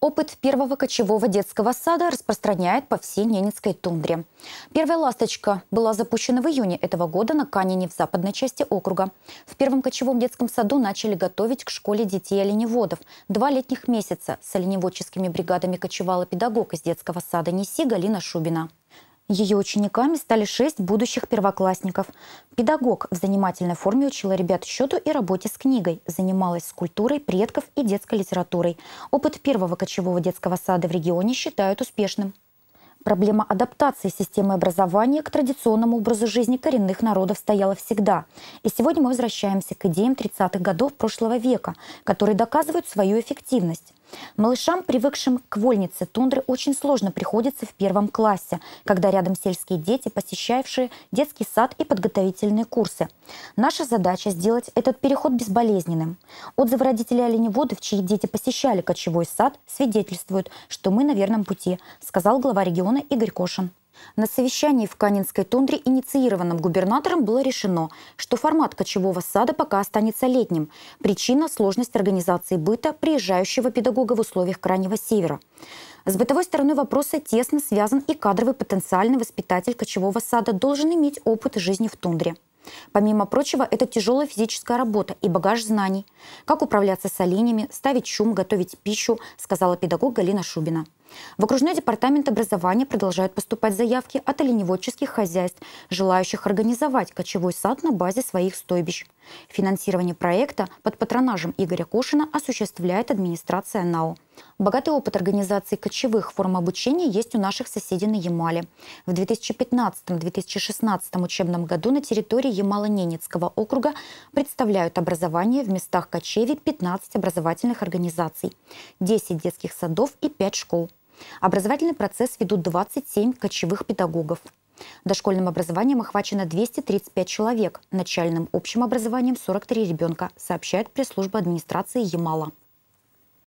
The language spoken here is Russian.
Опыт первого кочевого детского сада распространяет по всей Ненецкой тундре. Первая «Ласточка» была запущена в июне этого года на Канине в западной части округа. В первом кочевом детском саду начали готовить к школе детей оленеводов. Два летних месяца с оленеводческими бригадами кочевала педагог из детского сада Неси Галина Шубина. Ее учениками стали шесть будущих первоклассников. Педагог в занимательной форме учила ребят счету и работе с книгой, занималась скульптурой предков и детской литературой. Опыт первого кочевого детского сада в регионе считают успешным. Проблема адаптации системы образования к традиционному образу жизни коренных народов стояла всегда. И сегодня мы возвращаемся к идеям 30-х годов прошлого века, которые доказывают свою эффективность. Малышам, привыкшим к вольнице тундры, очень сложно приходится в первом классе, когда рядом сельские дети, посещавшие детский сад и подготовительные курсы. Наша задача сделать этот переход безболезненным. Отзывы родителей оленеводов, чьи дети посещали кочевой сад, свидетельствуют, что мы на верном пути, сказал глава региона Игорь Кошин. На совещании в Канинской тундре, инициированном губернатором, было решено, что формат кочевого сада пока останется летним. Причина – сложность организации быта приезжающего педагога в условиях Крайнего Севера. С бытовой стороной вопроса тесно связан и кадровый потенциальный воспитатель кочевого сада должен иметь опыт жизни в тундре. Помимо прочего, это тяжелая физическая работа и багаж знаний. Как управляться с оленями, ставить шум, готовить пищу, сказала педагог Галина Шубина. В окружной департамент образования продолжают поступать заявки от оленеводческих хозяйств, желающих организовать кочевой сад на базе своих стойбищ. Финансирование проекта под патронажем Игоря Кошина осуществляет администрация НАО. Богатый опыт организации кочевых форм обучения есть у наших соседей на Ямале. В 2015-2016 учебном году на территории Ямало-Ненецкого округа представляют образование в местах кочевий 15 образовательных организаций, 10 детских садов и 5 школ. Образовательный процесс ведут 27 кочевых педагогов. Дошкольным образованием охвачено 235 человек, начальным общим образованием 43 ребенка, сообщает пресс-служба администрации Ямала.